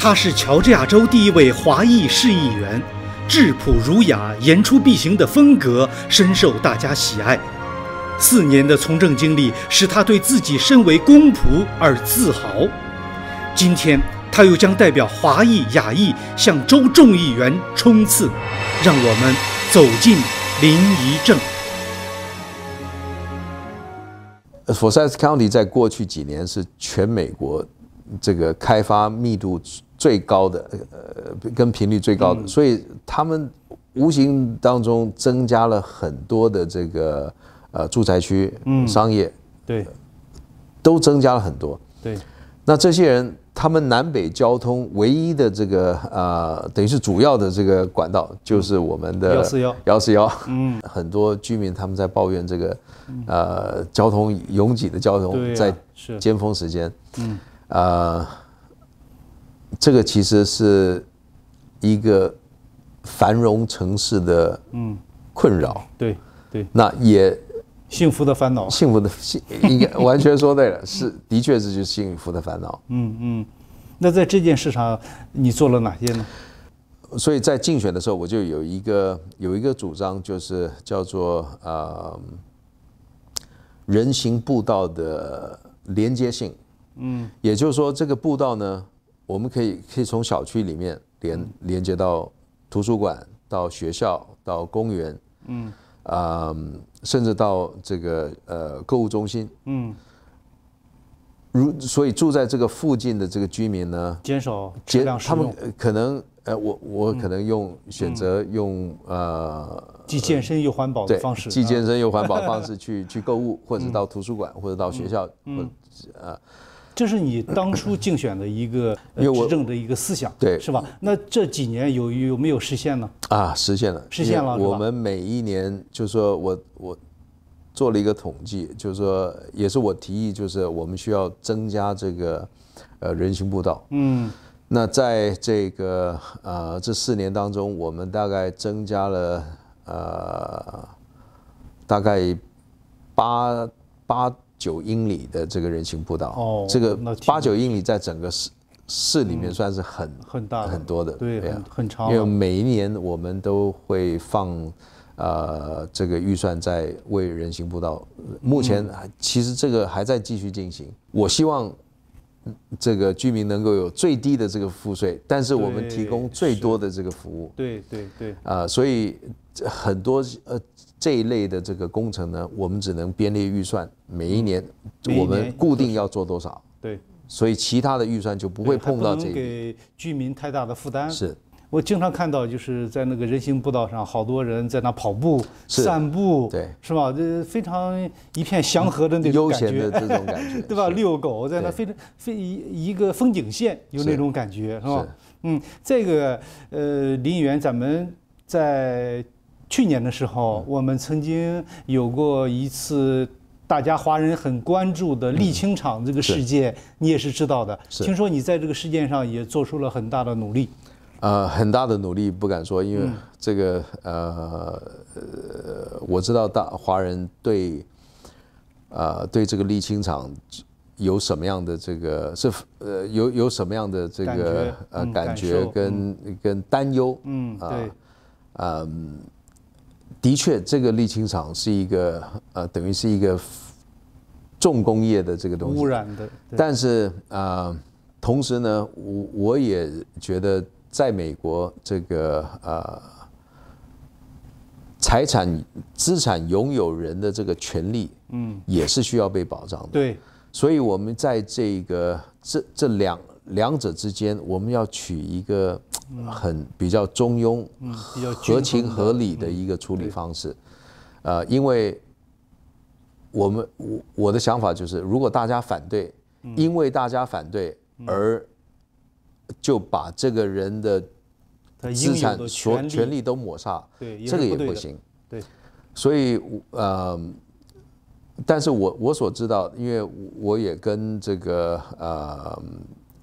他是乔治亚州第一位华裔市议员，质朴儒雅、言出必行的风格深受大家喜爱。四年的从政经历使他对自己身为公仆而自豪。今天，他又将代表华裔亚裔向州众议员冲刺。让我们走进林怡镇。f o r y e s County 在过去几年是全美国这个开发密度。最高的呃跟频率最高的，所以他们无形当中增加了很多的这个呃住宅区，嗯，商业，对，都增加了很多。对，那这些人他们南北交通唯一的这个呃，等于是主要的这个管道就是我们的幺四幺幺四幺，嗯，很多居民他们在抱怨这个呃交通拥挤的交通在尖峰时间，嗯，啊。这个其实是一个繁荣城市的嗯困扰，对对，那也幸福的烦恼，幸福的幸应该完全说对了，是的确是就是幸福的烦恼，嗯嗯。那在这件事上，你做了哪些呢？所以在竞选的时候，我就有一个有一个主张，就是叫做呃人行步道的连接性，嗯，也就是说这个步道呢。我们可以可以从小区里面连连接到图书馆、到学校、到公园，嗯啊，甚至到这个呃购物中心，嗯。如所以住在这个附近的这个居民呢，减少减少他们可能呃，我我可能用选择用呃，既健身又环保的方式，既健身又环保方式去去购物，或者到图书馆，或者到学校，或啊。这是你当初竞选的一个 执政的一个思想，对，是吧？那这几年有有没有实现呢？啊，实现了，实现了。我们每一年就是说我我做了一个统计，就是说也是我提议，就是我们需要增加这个呃人行步道。嗯，那在这个呃这四年当中，我们大概增加了呃大概八八。九英里的这个人行步道，这个八九英里在整个市市里面算是很很大很多的对呀，很长。因为每一年我们都会放呃这个预算在为人行步道，目前其实这个还在继续进行。我希望这个居民能够有最低的这个赋税，但是我们提供最多的这个服务。对对对啊，所以。很多呃这一类的这个工程呢，我们只能编列预算，每一年我们固定要做多少。对，所以其他的预算就不会碰到这。个，给居民太大的负担。是，我经常看到就是在那个人行步道上，好多人在那跑步、散步，对，是吧？这非常一片祥和的那种这种感觉，对吧？遛狗在那非常非一一个风景线，有那种感觉，是吧？嗯，这个呃，林园咱们在。去年的时候，我们曾经有过一次大家华人很关注的沥青厂这个事件，你也是知道的。听说你在这个事件上也做出了很大的努力。呃，很大的努力不敢说，因为这个呃，我知道大华人对啊，对这个沥青厂有什么样的这个是呃，有有什么样的这个呃感觉跟跟担忧。嗯，对，嗯。的确，这个沥青厂是一个呃，等于是一个重工业的这个东西，污染的。但是呃，同时呢，我我也觉得，在美国这个呃财产资产拥有人的这个权利，嗯，也是需要被保障的。对，所以我们在这个这这两。两者之间，我们要取一个很比较中庸、合情合理的一个处理方式。呃，因为我们我我的想法就是，如果大家反对，因为大家反对而就把这个人的资产、所权利都抹杀，这个也不行。对，所以呃，但是我我所知道，因为我也跟这个呃。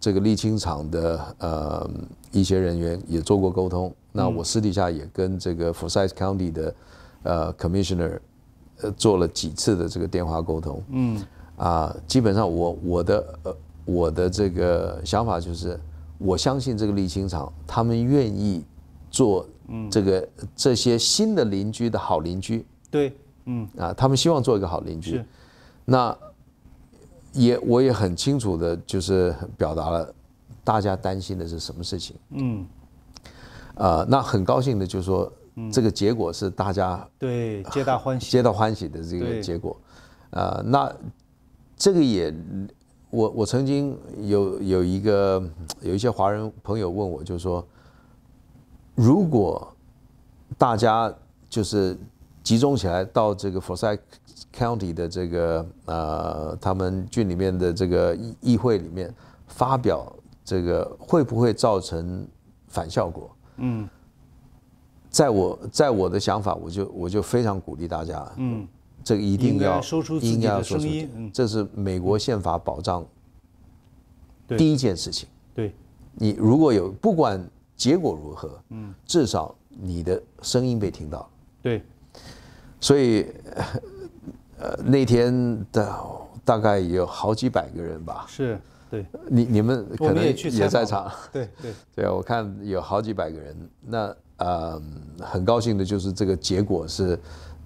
这个沥青厂的呃一些人员也做过沟通，那我私底下也跟这个 Forsyth County 的呃 Commissioner 做了几次的这个电话沟通。嗯。啊，基本上我我的我的这个想法就是，我相信这个沥青厂他们愿意做这个这些新的邻居的好邻居。对。嗯。啊，他们希望做一个好邻居。那。也我也很清楚的，就是表达了大家担心的是什么事情。嗯，啊，那很高兴的，就是说这个结果是大家对皆大欢喜、皆大欢喜的这个结果。啊，那这个也，我我曾经有有一个有一些华人朋友问我，就是说，如果大家就是集中起来到这个佛赛。County 的这个呃，他们郡里面的这个议会里面发表这个会不会造成反效果？嗯，在我在我的想法，我就我就非常鼓励大家，嗯，这个一定要应该说出自这是美国宪法保障第一件事情。对，你如果有不管结果如何，嗯，至少你的声音被听到。对，所以。呃，那天大大概有好几百个人吧，是，对你你们可能也在场，对对 对啊，我看有好几百个人，那啊，很高兴的就是这个结果是。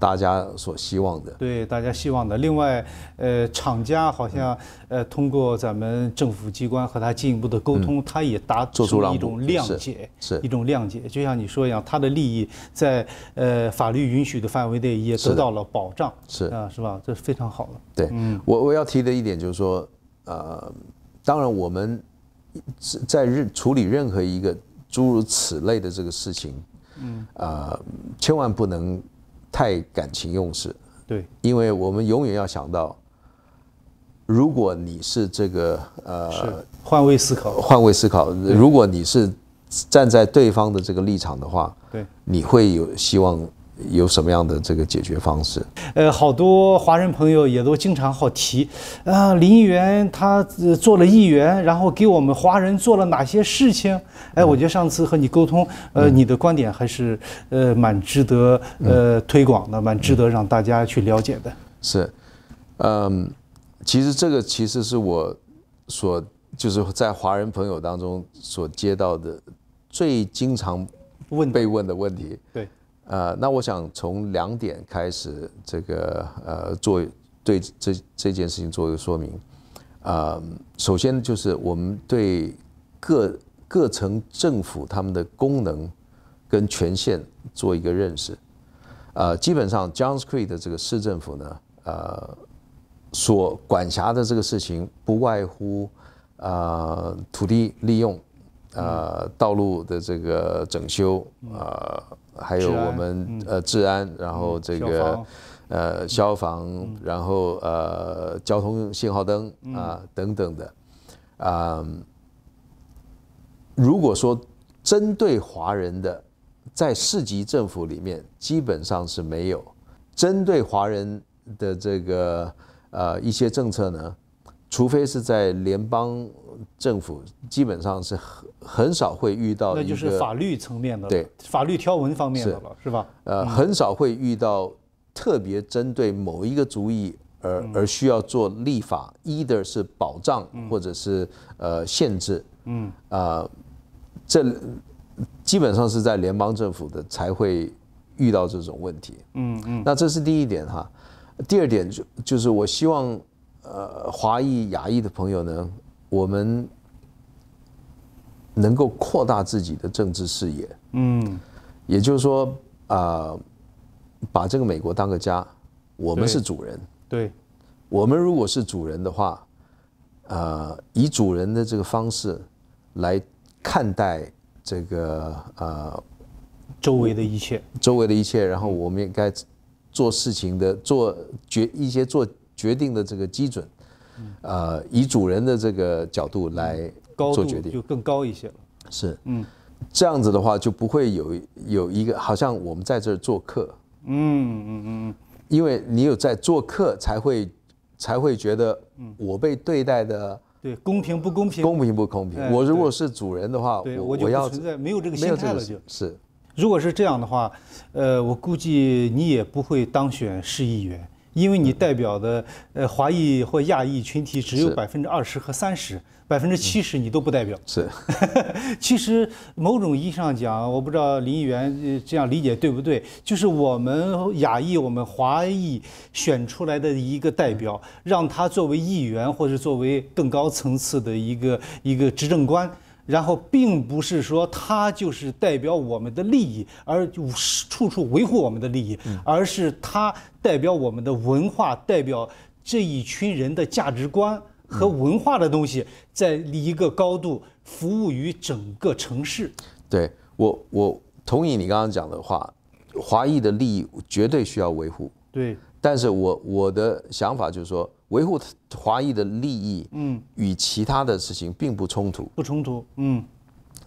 大家所希望的，对大家希望的。另外，呃，厂家好像，呃，通过咱们政府机关和他进一步的沟通，他也达做出了一种谅解，是一种谅解。就像你说一样，他的利益在呃法律允许的范围内也得到了保障，是啊，是吧？这是非常好的。对，嗯，我我要提的一点就是说，呃，当然我们，在任处理任何一个诸如此类的这个事情，嗯，呃，千万不能。太感情用事，对，因为我们永远要想到，如果你是这个呃，换位思考，换位思考，如果你是站在对方的这个立场的话，对，你会有希望。有什么样的这个解决方式？呃，好多华人朋友也都经常好提啊，林议员他做了议员，然后给我们华人做了哪些事情？哎，我觉得上次和你沟通，呃，你的观点还是呃蛮值得呃推广的，蛮值得让大家去了解的。是，嗯，其实这个其实是我所就是在华人朋友当中所接到的最经常问被问的问题。对。呃，那我想从两点开始，这个呃，做对这这件事情做一个说明。呃，首先就是我们对各各层政府他们的功能跟权限做一个认识。呃，基本上 Johns Creek 的这个市政府呢，呃，所管辖的这个事情不外乎呃土地利用，呃道路的这个整修，呃。还有我们呃治安，然后这个呃消防，然后呃交通信号灯啊等等的啊。如果说针对华人的，在市级政府里面基本上是没有针对华人的这个呃一些政策呢。除非是在联邦政府，基本上是很很少会遇到，那就是法律层面的，对法律条文方面的了，是吧？呃，很少会遇到特别针对某一个主意而而需要做立法，一的是保障，或者是呃限制，嗯啊，这基本上是在联邦政府的才会遇到这种问题，嗯嗯，那这是第一点哈，第二点就就是我希望。呃，华裔、亚裔的朋友呢，我们能够扩大自己的政治视野。嗯，也就是说，啊，把这个美国当个家，我们是主人。对，我们如果是主人的话，呃，以主人的这个方式来看待这个呃周围的一切，周围的一切，然后我们应该做事情的做决一些做。决定的这个基准，呃，以主人的这个角度来做决定，就更高一些了。是，嗯，这样子的话就不会有有一个好像我们在这儿做客，嗯嗯嗯，因为你有在做客，才会才会觉得我被对待的对公平不公平，公平不公平。我如果是主人的话，我要存在没有这个心态了，就。是，如果是这样的话，呃，我估计你也不会当选市议员。因为你代表的呃华裔或亚裔群体只有百分之二十和三十，百分之七十你都不代表。是，其实某种意义上讲，我不知道林议员这样理解对不对，就是我们亚裔、我们华裔选出来的一个代表，让他作为议员或者作为更高层次的一个一个执政官。然后，并不是说他就是代表我们的利益，而是处处维护我们的利益，而是他代表我们的文化，代表这一群人的价值观和文化的东西，在一个高度服务于整个城市。对我，我同意你刚刚讲的话，华裔的利益绝对需要维护。对，但是我我的想法就是说。维护华裔的利益，嗯，与其他的事情并不冲突，不冲突，嗯，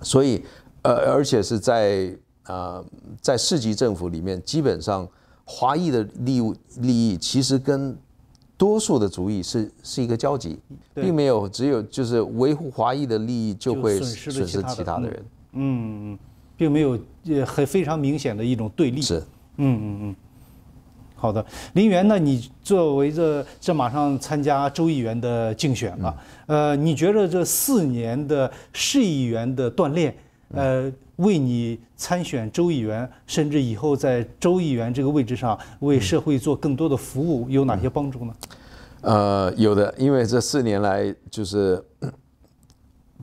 所以，呃，而且是在啊，在市级政府里面，基本上华裔的利利益其实跟多数的族裔是是一个交集，并没有只有就是维护华裔的利益就会损失其他的人，嗯嗯，并没有也很非常明显的一种对立，是，嗯嗯嗯。好的，林源呢？你作为这这马上参加州议员的竞选嘛？呃，你觉得这四年的市议员的锻炼，呃，为你参选州议员，甚至以后在州议员这个位置上为社会做更多的服务，有哪些帮助呢？呃，有的，因为这四年来就是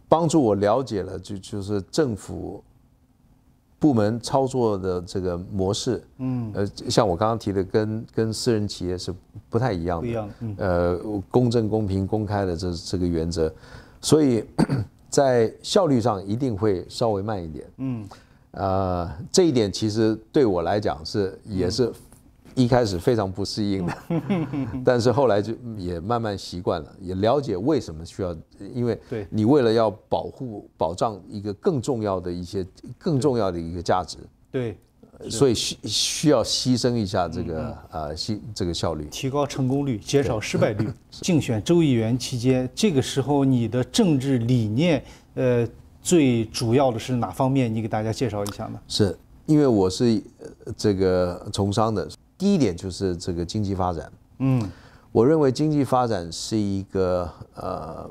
帮助我了解了，就就是政府。部门操作的这个模式，嗯，呃，像我刚刚提的，跟跟私人企业是不太一样的，一样，呃，公正、公平、公开的这这个原则，所以 在效率上一定会稍微慢一点，嗯，啊，这一点其实对我来讲是也是。一开始非常不适应的，但是后来就也慢慢习惯了，也了解为什么需要，因为对你为了要保护保障一个更重要的一些更重要的一个价值，对，所以需需要牺牲一下这个呃，牺这个效率，提高成功率，减少失败率。竞选州议员期间，这个时候你的政治理念，呃，最主要的是哪方面？你给大家介绍一下呢？是因为我是这个从商的。第一点就是这个经济发展，嗯，我认为经济发展是一个呃，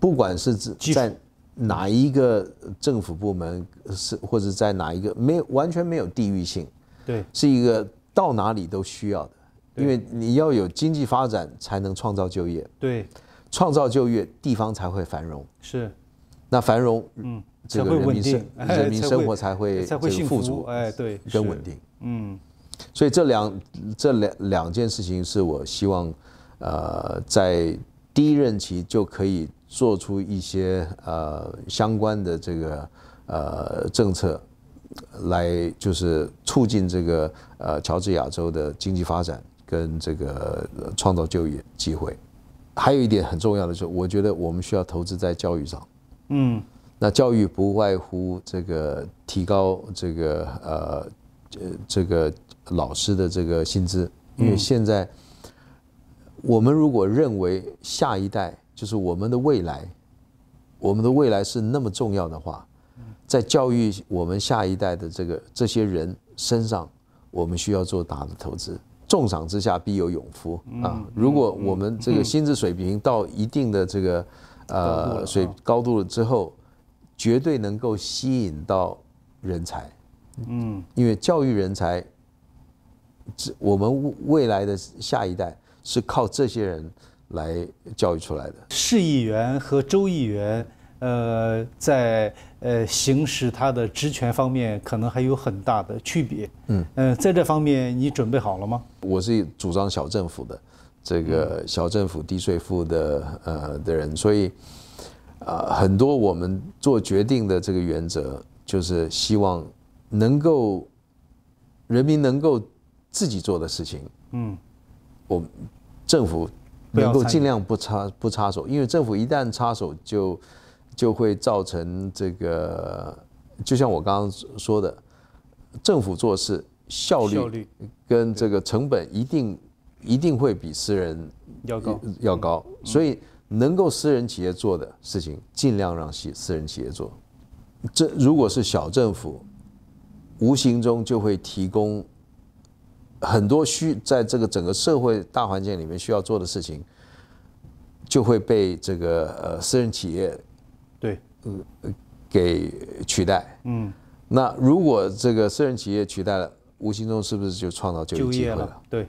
不管是在哪一个政府部门是，或者在哪一个没有完全没有地域性，对，是一个到哪里都需要的，因为你要有经济发展才能创造就业，对，创造就业地方才会繁荣，是，那繁荣，嗯，这个人民生，人民生活才会才会富足，哎，对，更稳定，嗯。所以这两这两两件事情是我希望，呃，在第一任期就可以做出一些呃相关的这个呃政策，来就是促进这个呃乔治亚州的经济发展跟这个创造就业机会。还有一点很重要的是，我觉得我们需要投资在教育上。嗯，那教育不外乎这个提高这个呃。呃，这个老师的这个薪资，因为现在我们如果认为下一代就是我们的未来，我们的未来是那么重要的话，在教育我们下一代的这个这些人身上，我们需要做大的投资。重赏之下必有勇夫啊！如果我们这个薪资水平到一定的这个呃水高度了之后，绝对能够吸引到人才。嗯，因为教育人才，这我们未来的下一代是靠这些人来教育出来的。市议员和州议员，呃，在呃行使他的职权方面，可能还有很大的区别。嗯，呃，在这方面你准备好了吗？我是主张小政府的，这个小政府、低税负的呃的人，所以，呃，很多我们做决定的这个原则就是希望。能够人民能够自己做的事情，嗯，我政府能够尽量不插不插手，因为政府一旦插手，就就会造成这个，就像我刚刚说的，政府做事效率跟这个成本一定一定会比私人要高要高，所以能够私人企业做的事情，尽量让私私人企业做。这如果是小政府。无形中就会提供很多需在这个整个社会大环境里面需要做的事情，就会被这个呃私人企业对呃给取代。嗯，那如果这个私人企业取代了，无形中是不是就创造就业机会了？对，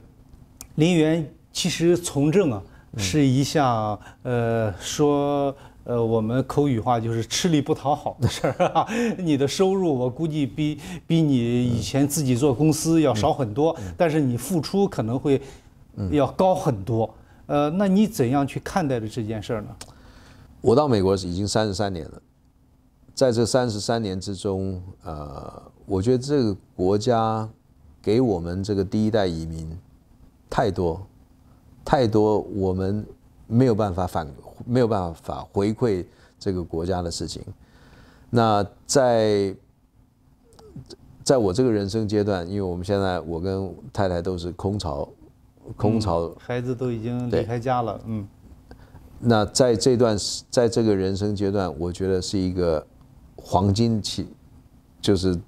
林园其实从政啊是一项呃说。呃，我们口语化就是吃力不讨好的事儿，你的收入我估计比比你以前自己做公司要少很多，但是你付出可能会要高很多。呃，那你怎样去看待的这件事儿呢？我到美国已经三十三年了，在这三十三年之中，呃，我觉得这个国家给我们这个第一代移民太多，太多我们。没有办法反，没有办法回馈这个国家的事情。那在在我这个人生阶段，因为我们现在我跟太太都是空巢，空巢孩子都已经离开家了，嗯。那在这段，在这个人生阶段，我觉得是一个黄金期，就是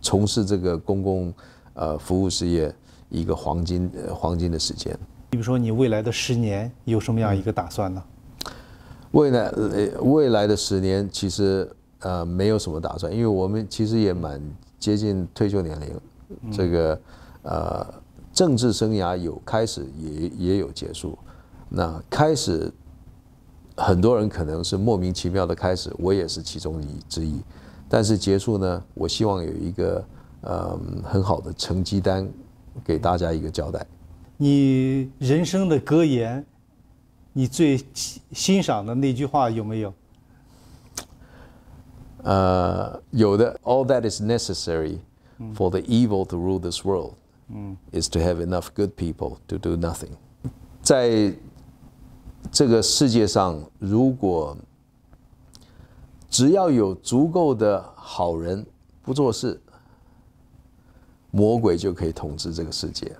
从事这个公共呃服务事业一个黄金黄金的时间。你比如说，你未来的十年有什么样一个打算呢？未来未来的十年，其实呃没有什么打算，因为我们其实也蛮接近退休年龄。这个呃政治生涯有开始，也也有结束。那开始，很多人可能是莫名其妙的开始，我也是其中一之一。但是结束呢，我希望有一个呃很好的成绩单，给大家一个交代。你人生的格言，你最欣赏的那句话有没有？呃，有的。All that is necessary for the evil to rule this world is to have enough good people to do nothing。在这个世界上，如果只要有足够的好人不做事，魔鬼就可以统治这个世界。